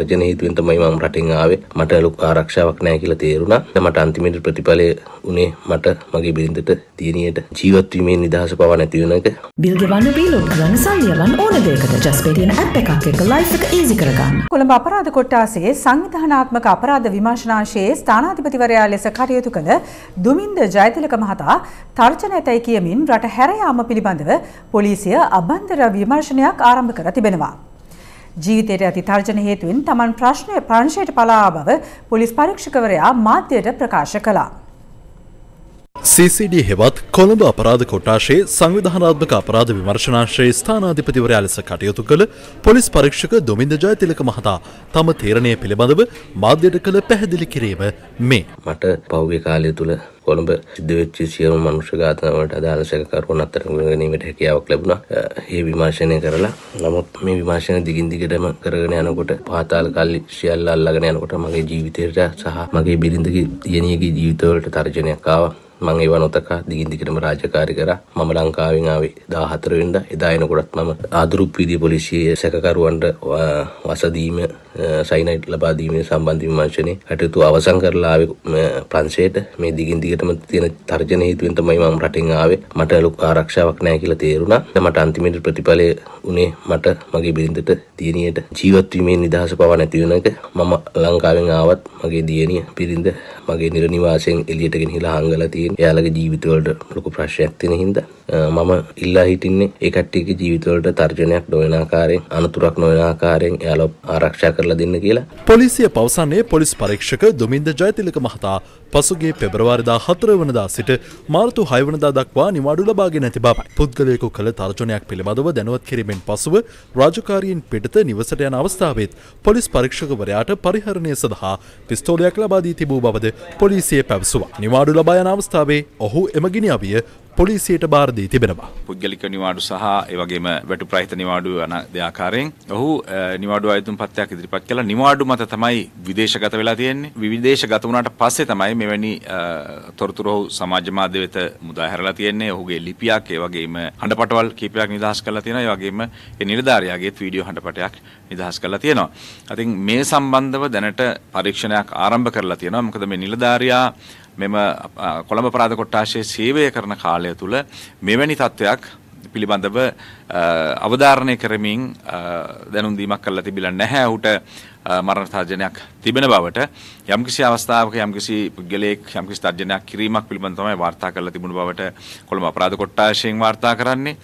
තර්ජන හේතුවෙන් තමයි මම රටින් ආවේ මට ලොකු ආරක්ෂාවක් නැහැ කියලා තේරුණා මට අන්තිමට ප්‍රතිඵලය උනේ මට මගේ බිරිඳට දියණියට ජීවත් වීමේ නිදහස පවා නැති වෙන එක බිල් ගෙවන්න බීලෝඩ් කරන්න සල්ලියවන් ඕන දෙයකට ජස්පේ තියෙන ඇප් එකක් එක්ක ලයිෆ් එක ඊසි කරගන්න කොළඹ අපරාධ කොට්ටාසේ සංවිධානාත්මක අපරාධ විමර්ශනාංශයේ ස්ථානාධිපතිවරයා ලෙස කටයුතු කළ දුමින්ද ජයතිලක මහතා තර්ජන ඇතැයි කියමින් රට හැරයාම පිළිබඳව පොලිසිය අභන්තර විමර්ශනයක් ආරම්භ කර තිබෙනවා ජීවිතයට ඇති තර්ජන හේතුවෙන් තමන් ප්‍රශ්නය ප්‍රංශයට පලා බව පොලිස් පරීක්ෂකවරයා මාධ්‍යයට ප්‍රකාශ කළා. CCD හෙවත් කොළඹ අපරාධ කොට්ටාශයේ සංවිධානාත්මක අපරාධ විමර්ශනාශ්‍රයේ ස්ථානාධිපතිවරයා ලෙස කටයුතු කළ පොලිස් පරීක්ෂක දොමින්ද ජයතිලක මහතා තම තීරණය පිළිබඳව මාධ්‍යයට කළ පැහැදිලි කිරීම මේ. මට පෞගේ කාලය තුළ කොළඹ සිද්ධවෙච්චි සියලු මනුෂ්‍ය ඝාතනවලට අදාළ සැකකරුවන් අත්තරන් ගැනීමට හැකියාවක් ලැබුණා. ඒ විමර්ශනය කරලා නමුත් මේ විමර්ශන දිගින් දිගටම කරගෙන යනකොට පාතාල කල්ලි සියල්ල අල්ලගෙන යනකොට මගේ ජීවිතේට සහ මගේ බිරිඳගේ දියණියගේ ජීවිතවලට තර්ජනයක් ආවා. මං ඒව නොතක දිගින් දිගටම රාජකාරි කරා මම ලංකාවෙන් ආවේ 14 වෙනිදා එදා එනකොටත් මම ආදුරුප් වීදිය පොලිසියේ සැකකරුවන්ට වසදීම සයිනයිඩ් ලබා දීමේ සම්බන්ධ විමර්ශනයේ කටයුතු අවසන් කරලා ආවේ ප්‍රංශයට මේ දිගින් දිගටම තියෙන තර්ජන හේතුවෙන් තමයි මම රටින් ආවේ මට ලොකු ආරක්ෂාවක් නැහැ කියලා තේරුණා මට අන්තිමට ප්‍රතිඵලය උනේ මට මගේ බිරිඳට දියණියට ජීවත් වීමේ නිදහස පවා නැති වෙන එක මම ලංකාවෙන් ආවත් මගේ දියණිය බිරිඳ මගේ නිරනිවාසයෙන් එළියට ගෙනහිලා හංගලා තියෙන එයාලගේ ජීවිතවලට ලොකු ප්‍රශ්යක් තියෙන හින්දා මම ඉල්ලා හිටින්නේ එකට්ටියගේ ජීවිතවලට තර්ජනයක් නොවන ආකාරයෙන් අනතුරක් නොවන ආකාරයෙන් එයාලව ආරක්ෂා කරලා දෙන්න කියලා. පොලිසිය පවසන්නේ පොලිස් පරීක්ෂක දුමින්ද ජයතිලක මහතා පසුගිය පෙබරවාරිදා හතර වනදා සිට මාර්තු හයවනදා දක්වා නිවාඩු ලබාගෙන ඇති බවයි. පුද්ගලයෙකු කළ තර්ජනයක් පිළිබඳව දැනුවත් කිරීමෙන් පසුව රාජකාරියෙන් පිටත නිවසට යන අවස්ථාවෙත් පොලිස් පරීක්ෂකවරයාට පරිහරණය සඳහා පිස්තෝලයක් ලබා දී තිබූ බවද පොලිසිය පැවසුවා. නිවාඩු ලබා යන අවස්ථාවේ ඔහු එමගිනි අවිය පොලිසියට බාරදී තිබෙනවා. පුද්ගලික නිවාඩු සහ ඒවගේම වැටු ප්‍රහිත නිවාඩු යන දෙආකාරයෙන් ඔහු නිවාඩු අයතුම් පත්යක් ඉදිරිපත් කළා. නිවාඩු මත තමයි විදේශගත වෙලා තියෙන්නේ. විවිදේශගත වුණාට පස්සේ තමයි මෙවැනි තොරතුරු ඔහු සමාජ මාධ්‍ය වෙත මුදා හැරලා තියෙන්නේ. ඔහුගේ ලිපියක් ඒ වගේම හඬපටවල් කීපයක් නිදහස් කරලා තියෙනවා. ඒ වගේම ඒ නිලධාරියාගේත් වීඩියෝ හඬපටයක් නිදහස් කරලා තියෙනවා. ඉතින් මේ සම්බන්ධව දැනට පරීක්ෂණයක් ආරම්භ කරලා තියෙනවා. මොකද මේ නිලධාරියා මෙම කොළඹ ප්‍රාද කොට්ටාශයේ සේවය කරන කාලය තුළ මෙවැනි තත්ත්වයක් පිළිබඳව අවධාරණය කරමින් දැනුම් දීමක් කරලා තිබිලා නැහැ ඔහුට මරණ තර්ජනයක් තිබෙන බවට යම්කිසි අවස්ථාවක යම්කිසි පුද්ගලයෙක් යම්කිසි තර්ජනයක් කිරීමක් පිළිබඳව තමයි වාර්තා කරලා තිබුණු බවට කොළඹ අපරාධ කොට්ටාශයෙන් වාර්තා කරන්නේ